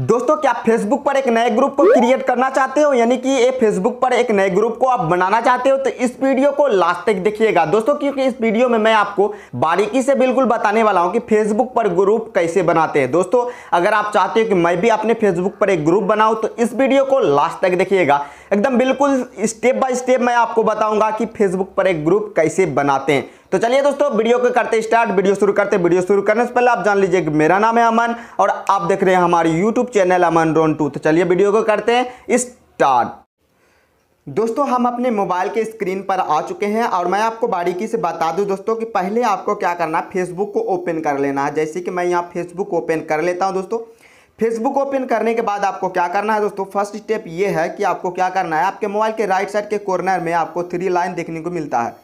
दोस्तों क्या फेसबुक पर एक नए ग्रुप को क्रिएट करना चाहते हो यानी कि ये फेसबुक पर एक नए ग्रुप को आप बनाना चाहते हो तो इस वीडियो को लास्ट तक देखिएगा दोस्तों क्योंकि इस वीडियो में मैं आपको बारीकी से बिल्कुल बताने वाला हूँ कि फेसबुक पर ग्रुप कैसे बनाते हैं दोस्तों अगर आप चाहते हो कि मैं भी अपने फेसबुक पर एक ग्रुप बनाऊँ तो इस वीडियो को लास्ट तक देखिएगा एकदम बिल्कुल स्टेप बाय स्टेप मैं आपको बताऊँगा कि फेसबुक पर एक ग्रुप कैसे बनाते हैं तो चलिए दोस्तों वीडियो को करते स्टार्ट वीडियो शुरू करते वीडियो शुरू करने से पहले आप जान लीजिए कि मेरा नाम है अमन और आप देख रहे हैं हमारी यूट्यूब चैनल अमन रोन टू तो चलिए वीडियो को करते हैं स्टार्ट दोस्तों हम अपने मोबाइल के स्क्रीन पर आ चुके हैं और मैं आपको बारीकी से बता दूं दोस्तों कि पहले आपको क्या करना है फेसबुक को ओपन कर लेना है जैसे कि मैं यहाँ फेसबुक ओपन कर लेता हूँ दोस्तों फेसबुक ओपन करने के बाद आपको क्या करना है दोस्तों फर्स्ट स्टेप ये है कि आपको क्या करना है आपके मोबाइल के राइट साइड के कॉर्नर में आपको थ्री लाइन देखने को मिलता है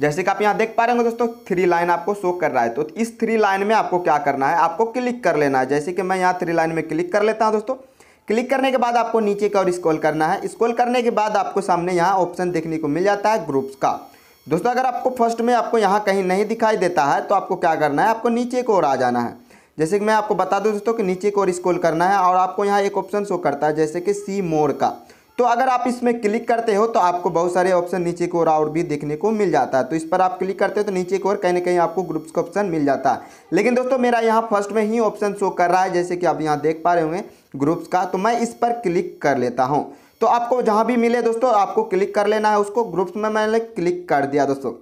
जैसे कि आप यहाँ देख पा रहे होंगे दोस्तों थ्री लाइन आपको शो कर रहा है तो इस थ्री लाइन में आपको क्या करना है आपको क्लिक कर लेना है जैसे कि मैं यहाँ थ्री लाइन में क्लिक कर लेता हूँ दोस्तों क्लिक करने के बाद आपको नीचे की ओर स्क्रॉल करना है स्क्रॉल करने के बाद आपको सामने यहाँ ऑप्शन देखने को मिल जाता है ग्रुप्स का दोस्तों अगर आपको फर्स्ट में आपको यहाँ कहीं नहीं दिखाई देता है तो आपको क्या करना है आपको नीचे की ओर आ जाना है जैसे कि मैं आपको बता दूँ दोस्तों कि नीचे की ओर स्क्रॉल करना है और आपको यहाँ एक ऑप्शन शो करता है जैसे कि सी मोर का तो अगर आप इसमें क्लिक करते हो तो आपको बहुत सारे ऑप्शन नीचे की ओर और भी देखने को मिल जाता है तो इस पर आप क्लिक करते हो तो नीचे की ओर कहीं ना कहीं आपको ग्रुप्स का ऑप्शन मिल जाता है लेकिन दोस्तों मेरा यहाँ फर्स्ट में ही ऑप्शन शो कर रहा है जैसे कि आप यहाँ देख पा रहे होंगे ग्रुप्स का तो मैं इस पर क्लिक कर लेता हूँ तो आपको जहाँ भी मिले दोस्तों आपको क्लिक कर लेना है उसको ग्रुप्स में मैंने क्लिक कर दिया दोस्तों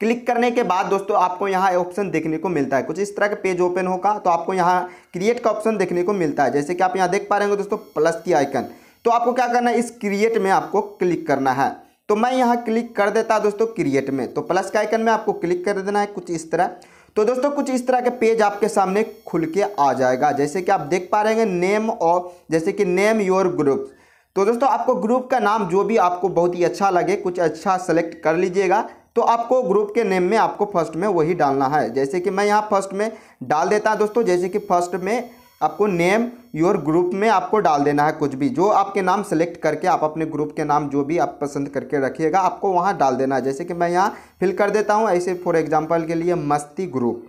क्लिक करने के बाद दोस्तों आपको यहाँ ऑप्शन देखने को मिलता है कुछ इस तरह का पेज ओपन होगा तो आपको यहाँ क्रिएट का ऑप्शन देखने को मिलता है जैसे कि आप यहाँ देख पा रहे होंगे दोस्तों प्लस की आइकन तो आपको क्या करना है इस क्रिएट में आपको क्लिक करना है तो मैं यहाँ क्लिक कर देता दोस्तों क्रिएट में तो प्लस के आइकन में आपको क्लिक कर देना है कुछ इस तरह तो दोस्तों कुछ इस तरह के पेज आपके सामने खुल के आ जाएगा जैसे कि आप देख पा रहे हैं नेम और जैसे कि नेम योर ग्रुप तो दोस्तों आपको ग्रुप का नाम जो भी आपको बहुत ही अच्छा लगे कुछ अच्छा सेलेक्ट कर लीजिएगा तो आपको ग्रुप के नेम में आपको फर्स्ट में वही डालना है जैसे कि मैं यहाँ फर्स्ट में डाल देता दोस्तों जैसे कि फर्स्ट में आपको नेम योर ग्रुप में आपको डाल देना है कुछ भी जो आपके नाम सेलेक्ट करके आप अपने ग्रुप के नाम जो भी आप पसंद करके रखिएगा आपको वहाँ डाल देना है जैसे कि मैं यहाँ फिल कर देता हूँ ऐसे फॉर एग्जाम्पल के लिए मस्ती ग्रुप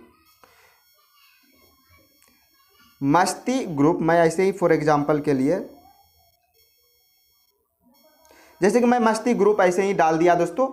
मस्ती ग्रुप मैं ऐसे ही फॉर एग्जाम्पल के लिए जैसे कि मैं मस्ती ग्रुप ऐसे ही डाल दिया दोस्तों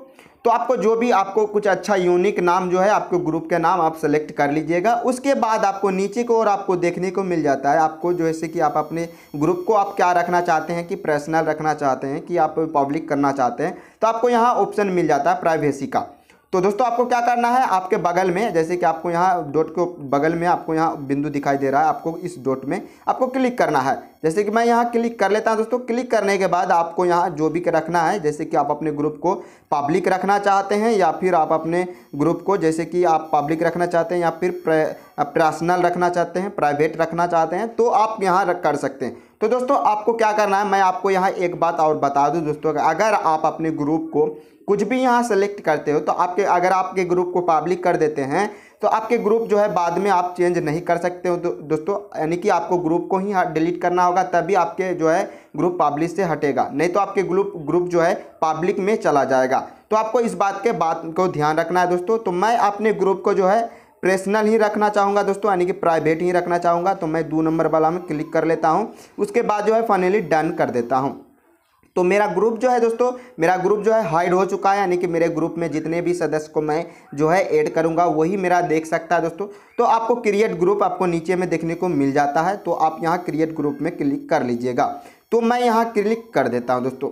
तो आपको जो भी आपको कुछ अच्छा यूनिक नाम जो है आपको ग्रुप के नाम आप सेलेक्ट कर लीजिएगा उसके बाद आपको नीचे को और आपको देखने को मिल जाता है आपको जैसे कि आप अपने ग्रुप को आप क्या रखना चाहते हैं कि पर्सनल रखना चाहते हैं कि आप पब्लिक करना चाहते हैं तो आपको यहाँ ऑप्शन मिल जाता है प्राइवेसी का तो दोस्तों आपको क्या करना है आपके बगल में जैसे कि आपको यहाँ डॉट को बगल में आपको यहाँ बिंदु दिखाई दे रहा है आपको इस डॉट में आपको क्लिक करना है जैसे कि मैं यहाँ क्लिक कर लेता हूँ दोस्तों क्लिक करने के बाद आपको यहाँ जो भी रखना है जैसे कि आप अपने ग्रुप को पब्लिक रखना चाहते हैं या फिर आप अपने ग्रुप को जैसे कि आप पब्लिक रखना चाहते हैं या फिर पर्सनल रखना चाहते हैं प्राइवेट रखना चाहते हैं तो आप यहाँ कर सकते हैं तो दोस्तों आपको क्या करना है मैं आपको यहाँ एक बात और बता दूँ दोस्तों अगर आप अपने ग्रुप को कुछ भी यहाँ सेलेक्ट करते हो तो आपके अगर आपके ग्रुप को पब्लिक कर देते हैं तो आपके ग्रुप जो है बाद में आप चेंज नहीं कर सकते हो दो, दोस्तों यानी कि आपको ग्रुप को ही डिलीट हाँ करना होगा तभी आपके जो है ग्रुप पब्लिक से हटेगा नहीं तो आपके ग्रुप ग्रुप जो है पब्लिक में चला जाएगा तो आपको इस बात के बात को ध्यान रखना है दोस्तों तो मैं अपने ग्रुप को जो है पर्सनल ही रखना चाहूँगा दोस्तों यानी कि प्राइवेट ही रखना चाहूँगा तो मैं दो नंबर वाला में क्लिक कर लेता हूँ उसके बाद जो है फाइनली डन कर देता हूँ तो मेरा ग्रुप जो है दोस्तों मेरा ग्रुप जो है हाइड हो चुका है यानी कि मेरे ग्रुप में जितने भी सदस्य को मैं जो है ऐड करूंगा वही मेरा देख सकता है दोस्तों तो आपको क्रिएट ग्रुप आपको नीचे में देखने को मिल जाता है तो आप यहाँ क्रिएट ग्रुप में क्लिक कर लीजिएगा तो मैं यहाँ क्लिक कर देता हूँ दोस्तों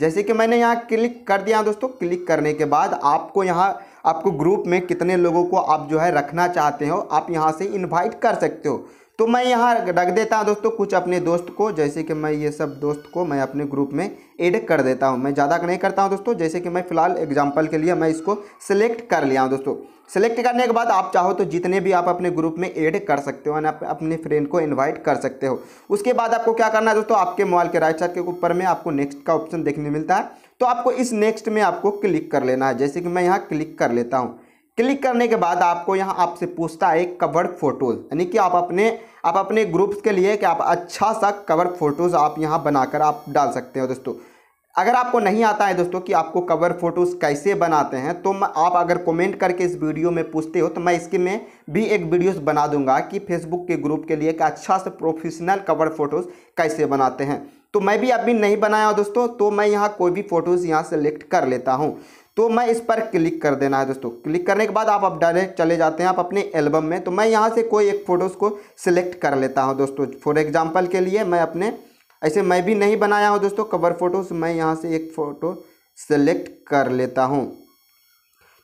जैसे कि मैंने यहाँ क्लिक कर दिया दोस्तों क्लिक करने के बाद आपको यहाँ आपको ग्रुप में कितने लोगों को आप जो है रखना चाहते हो आप यहाँ से इन्वाइट कर सकते हो तो मैं यहाँ रख देता हूँ दोस्तों कुछ अपने दोस्त को जैसे कि मैं ये सब दोस्त को मैं अपने ग्रुप में एड कर देता हूँ मैं ज़्यादा नहीं करता हूँ दोस्तों जैसे कि मैं फ़िलहाल एग्जाम्पल के लिए मैं इसको सिलेक्ट कर लिया हूँ दोस्तों सेलेक्ट करने के बाद आप चाहो तो जितने भी आप अपने ग्रुप में ऐड कर सकते हो या आप अपने फ्रेंड को इनवाइट कर सकते हो उसके बाद आपको क्या करना है दोस्तों आपके मोबाइल के राइट साइड के ऊपर में आपको नेक्स्ट का ऑप्शन देखने मिलता है तो आपको इस नेक्स्ट में आपको क्लिक कर लेना है जैसे कि मैं यहाँ क्लिक कर लेता हूँ क्लिक करने के बाद आपको यहाँ आपसे पूछता है कवर फोटोज़ यानी कि आप अपने आप अपने ग्रुप्स के लिए कि आप अच्छा सा कवर फोटोज़ आप यहाँ बनाकर आप डाल सकते हो दोस्तों अगर आपको नहीं आता है दोस्तों कि आपको कवर फोटोज़ कैसे बनाते हैं तो आप अगर कमेंट करके इस वीडियो में पूछते हो तो मैं इसके में भी एक वीडियोस बना दूंगा कि फेसबुक के ग्रुप के लिए एक अच्छा से प्रोफेशनल कवर फोटोज़ कैसे बनाते हैं तो मैं भी अभी नहीं बनाया दोस्तों तो मैं यहाँ कोई भी फ़ोटोज़ यहाँ सेलेक्ट कर लेता हूँ तो मैं इस पर क्लिक कर देना है दोस्तों क्लिक करने के बाद आप अब डायरेक्ट चले जाते हैं आप अपने एल्बम में तो मैं यहाँ से कोई एक फ़ोटोज़ को सिलेक्ट कर लेता हूँ दोस्तों फॉर एग्ज़ाम्पल के लिए मैं अपने ऐसे मैं भी नहीं बनाया हूँ दोस्तों कवर फ़ोटोज़ मैं यहाँ से एक फ़ोटो सेलेक्ट कर लेता हूँ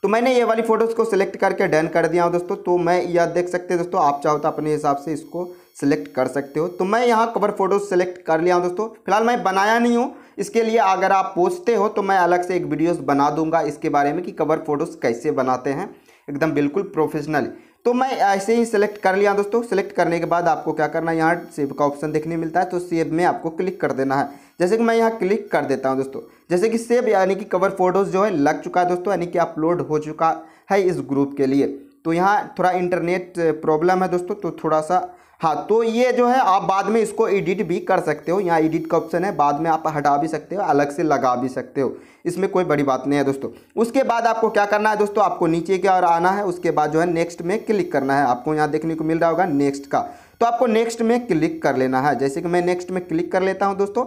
तो मैंने ये वाली फ़ोटोज़ को सिलेक्ट करके डन कर दिया हूँ दोस्तों तो मैं यह देख सकते हैं दोस्तों आप चाहो तो अपने हिसाब से इसको सेलेक्ट कर सकते हो तो मैं यहाँ कवर फोटो सेलेक्ट कर लिया हूँ दोस्तों फिलहाल मैं बनाया नहीं हूँ इसके लिए अगर आप पूछते हो तो मैं अलग से एक वीडियोस बना दूंगा इसके बारे में कि कवर फोटोज़ कैसे बनाते हैं एकदम बिल्कुल प्रोफेशनल तो मैं ऐसे ही सेलेक्ट कर लिया दोस्तों सेलेक्ट करने के बाद आपको क्या करना है यहाँ सेव का ऑप्शन देखने मिलता है तो सेव में आपको क्लिक कर देना है जैसे कि मैं यहाँ क्लिक कर देता हूँ दोस्तों जैसे कि सेव यानी कि कवर फोटोज़ जो है लग चुका है दोस्तों यानी कि अपलोड हो चुका है इस ग्रुप के लिए तो यहाँ थोड़ा इंटरनेट प्रॉब्लम है दोस्तों तो थोड़ा सा हाँ तो ये जो है आप बाद में इसको एडिट भी कर सकते हो यहाँ एडिट का ऑप्शन है बाद में आप हटा भी सकते हो अलग से लगा भी सकते हो इसमें कोई बड़ी बात नहीं है दोस्तों उसके बाद आपको क्या करना है दोस्तों आपको नीचे की ओर आना है उसके बाद जो है नेक्स्ट में क्लिक करना है आपको यहाँ देखने को मिल रहा होगा नेक्स्ट का तो आपको नेक्स्ट में क्लिक कर लेना है जैसे कि मैं नेक्स्ट में क्लिक कर लेता हूँ दोस्तों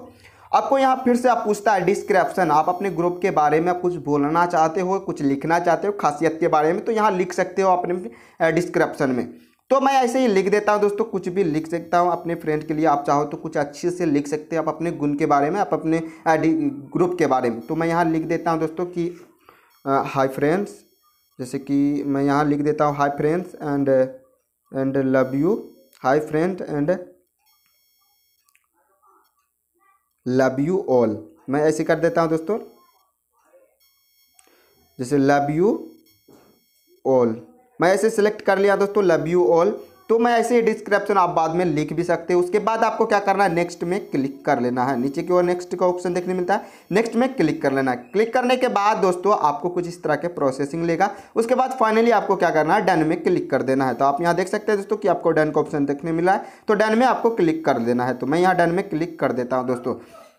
आपको यहाँ फिर से आप पूछता है डिस्क्रिप्शन आप अपने ग्रुप के बारे में कुछ बोलना चाहते हो कुछ लिखना चाहते हो खासियत के बारे में तो यहाँ लिख सकते हो अपने डिस्क्रिप्शन में तो मैं ऐसे ही लिख देता हूँ दोस्तों कुछ भी लिख सकता हूँ अपने फ्रेंड के लिए आप चाहो तो कुछ अच्छे से लिख सकते हैं आप अपने गुण के बारे में आप अपने ग्रुप के बारे में तो मैं यहाँ लिख देता हूँ दोस्तों कि हाय फ्रेंड्स जैसे कि मैं यहाँ लिख देता हूँ hi friends and and love you hi friend and love you all मैं ऐसे कर देता हूँ दोस्तों जैसे लव यू ऑल मैं ऐसे सेलेक्ट कर लिया दोस्तों लव यू ऑल तो मैं ऐसे ही डिस्क्रिप्शन आप बाद में लिख भी सकते हैं उसके बाद आपको क्या करना है नेक्स्ट में क्लिक कर लेना है नीचे की ओर नेक्स्ट का ऑप्शन देखने मिलता है नेक्स्ट में क्लिक कर लेना है क्लिक करने के बाद दोस्तों आपको कुछ इस तरह के प्रोसेसिंग लेगा उसके बाद फाइनली आपको क्या करना है डन में क्लिक कर देना है तो आप यहाँ देख सकते हैं दोस्तों कि आपको डन का ऑप्शन देखने मिला है तो डन में आपको क्लिक कर देना है तो मैं यहाँ डन में क्लिक कर देता हूँ दोस्तों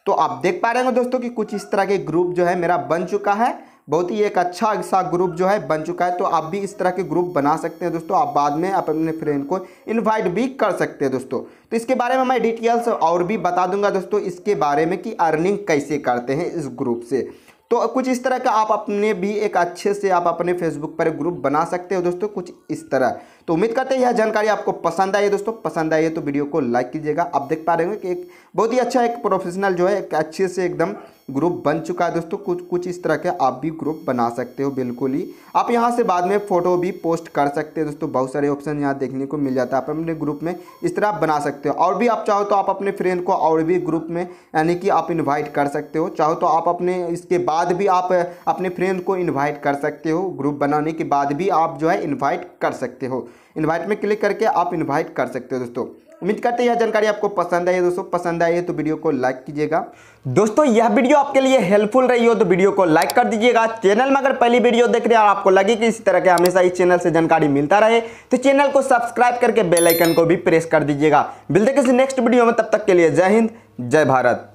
तो आप देख पा रहे हो दोस्तों कि कुछ इस तरह के ग्रुप जो है मेरा बन चुका है बहुत ही एक अच्छा सा ग्रुप जो है बन चुका है तो आप भी इस तरह के ग्रुप बना सकते हैं दोस्तों आप बाद में आप अपने फ्रेंड को इन्वाइट भी कर सकते हैं दोस्तों तो इसके बारे में मैं डिटेल्स और भी बता दूंगा दोस्तों इसके बारे में कि अर्निंग कैसे करते हैं इस ग्रुप से तो कुछ इस तरह का आप अपने भी एक अच्छे से आप अपने फेसबुक पर ग्रुप बना सकते हो दोस्तों कुछ इस तरह तो उम्मीद करते हैं यह जानकारी आपको पसंद आई है दोस्तों पसंद आई है तो वीडियो को लाइक कीजिएगा आप देख पा रहे होंगे कि एक बहुत ही अच्छा एक प्रोफेशनल जो है एक अच्छे से एकदम ग्रुप बन चुका है दोस्तों कुछ कुछ इस तरह के आप भी ग्रुप बना सकते हो बिल्कुल ही आप यहाँ से बाद में फ़ोटो भी पोस्ट कर सकते हो दोस्तों बहुत सारे ऑप्शन यहाँ देखने को मिल जाता है आप अपने ग्रुप में इस तरह आप बना सकते हो और भी आप चाहो तो आप अपने फ्रेंड को और भी ग्रुप में यानी कि आप इन्वाइट कर सकते हो चाहो तो आप अपने इसके बाद भी आप अपने फ्रेंड को इन्वाइट कर सकते हो ग्रुप बनाने के बाद भी आप जो है इन्वाइट कर सकते हो इन्वाइट में क्लिक करके आप इन्वाइट कर सकते हो दोस्तों उम्मीद करते हैं यह जानकारी आपको पसंद आई है दोस्तों पसंद आई है तो वीडियो को लाइक कीजिएगा दोस्तों यह वीडियो आपके लिए हेल्पफुल रही हो तो वीडियो को लाइक कर दीजिएगा चैनल में अगर पहली वीडियो देख रहे हैं और आपको लगे कि इसी तरह के हमेशा इस चैनल से जानकारी मिलता रहे तो चैनल को सब्सक्राइब करके बेलाइकन को भी प्रेस कर दीजिएगा मिलते किसी नेक्स्ट वीडियो में तब तक के लिए जय हिंद जय भारत